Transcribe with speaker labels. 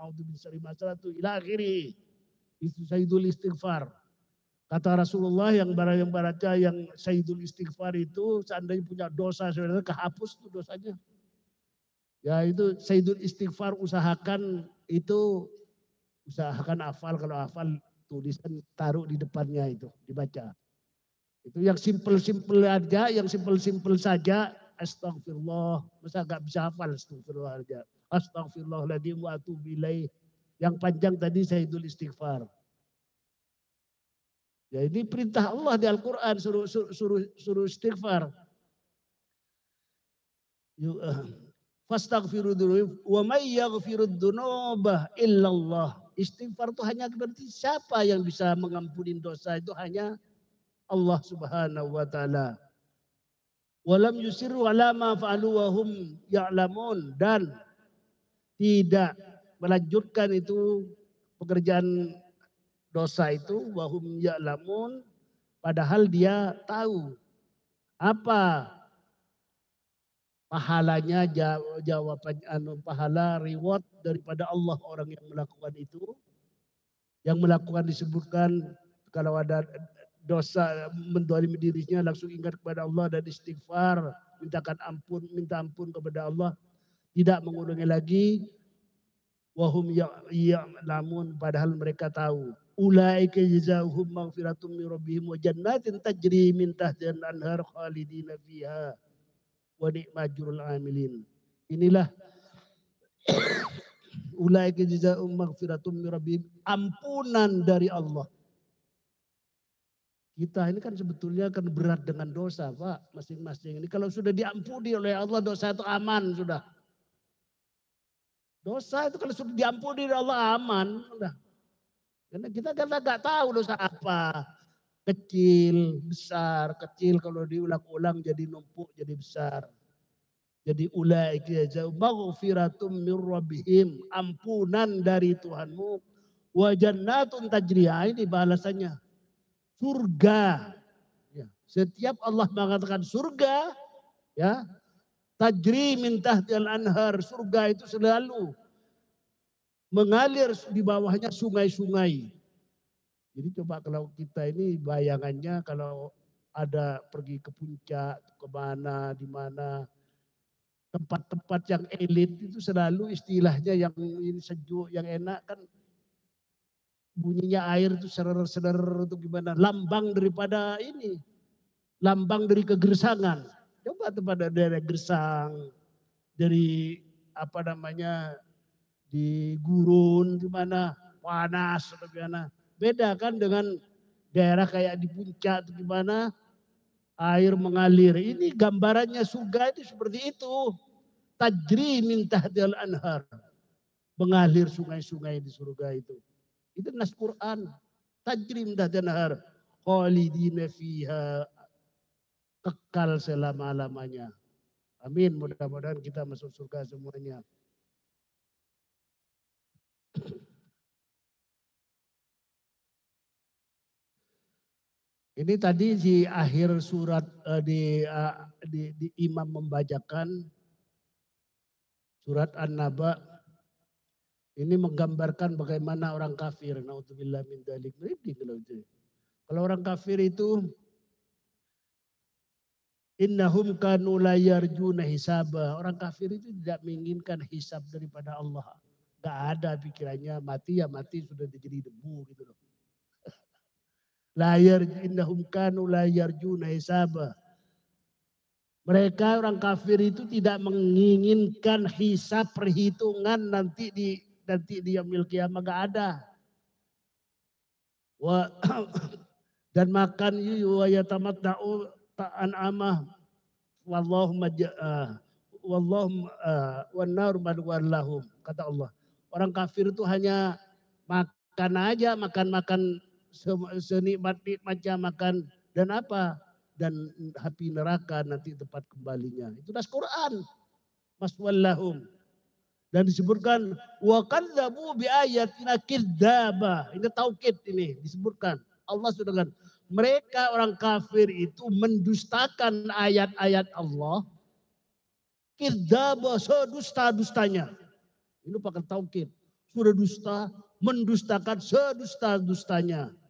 Speaker 1: a'udzu bin syarri ma ila akhiri. Itu Sayyidul Istighfar. Kata Rasulullah yang barang yang baraja yang Sayyidul Istighfar itu seandainya punya dosa sebenarnya kehapus tuh dosanya. Ya itu Sayyidul Istighfar usahakan itu usahakan hafal kalau hafal tulisan taruh di depannya itu dibaca. Itu yang simple-simple aja, yang simple-simple saja. Astagfirullah, masa gak bisa hafal astagfirullah aja astagfirullahaladzim wa atubu Yang panjang tadi Sayyidul Istighfar. Ya ini perintah Allah di Al-Quran suruh, suruh, suruh, suruh istighfar. Eh, fastaghfiru wa may yaghfiru illallah. Istighfar itu hanya berarti siapa yang bisa mengampuni dosa itu hanya Allah Subhanahu wa taala. Walam yusiru ala ma fa'alu wa hum ya'lamun dan tidak melanjutkan itu pekerjaan dosa itu wahum lamun padahal dia tahu apa pahalanya jawaban anu pahala reward daripada Allah orang yang melakukan itu yang melakukan disebutkan kalau ada dosa mendolimi dirinya langsung ingat kepada Allah dan istighfar mintakan ampun minta ampun kepada Allah tidak mengulangi lagi wahum ya'lamun ya, padahal mereka tahu ulaika jazahum maghfiratum min rabbihim wa jannatin tajri min tahtiha anhar khalidina fiha wa ni'majrul amilin inilah ulaika jazahum maghfiratum min rabbihim ampunan dari Allah kita ini kan sebetulnya kan berat dengan dosa Pak masing-masing ini kalau sudah diampuni oleh Allah dosa itu aman sudah Dosa itu kalau sudah diampuni ya Allah aman. Udah. Karena kita kan nggak tahu dosa apa. Kecil, besar, kecil kalau diulang-ulang jadi numpuk, jadi besar. Jadi ulaiki ya maghfiratum min rabbihim, ampunan dari Tuhanmu. Wa jannatun nah, ini balasannya. Surga. Ya. Setiap Allah mengatakan surga, ya Tajri min dan anhar. Surga itu selalu mengalir di bawahnya sungai-sungai. Jadi coba kalau kita ini bayangannya kalau ada pergi ke puncak, ke mana, di mana. Tempat-tempat yang elit itu selalu istilahnya yang ini sejuk, yang enak kan bunyinya air itu serer-serer itu gimana. Lambang daripada ini. Lambang dari kegersangan. Coba kepada daerah Gersang, dari apa namanya di gurun di mana panas atau gimana. Beda kan dengan daerah kayak di puncak atau gimana air mengalir. Ini gambarannya surga itu seperti itu. Tajri min tahdil anhar. Mengalir sungai-sungai di surga itu. Itu nas Quran. Tajri min tahdil anhar. qalidina fiha kekal selama-lamanya. Amin. Mudah-mudahan kita masuk surga semuanya. Ini tadi di akhir surat uh, di, uh, di, di imam membacakan surat An-Naba ini menggambarkan bagaimana orang kafir. Nauzubillah min dalik. Kalau orang kafir itu Innahum kanu la hisaba. Orang kafir itu tidak menginginkan hisab daripada Allah. Gak ada pikirannya mati ya mati sudah jadi debu gitu loh. Layar innahum kanu la hisaba. Mereka orang kafir itu tidak menginginkan hisab perhitungan nanti di nanti di yaumil kiamah gak ada. Wa dan makan yu wa yatamatta'u an'amah wallahumma uh, eh, wallahum uh, eh, wannar lahum kata Allah. Orang kafir itu hanya makan aja, makan-makan senikmat-nikmatnya makan dan apa? Dan api neraka nanti tempat kembalinya. Itu das Quran. wallahum Dan disebutkan wa kadzabu bi ayatina kidzaba. Ini taukid ini disebutkan. Allah sudah kan mereka orang kafir itu mendustakan ayat-ayat Allah. Kidzaba sedusta-dustanya. Ini pakai tauhid. Sudah dusta, mendustakan sedusta-dustanya.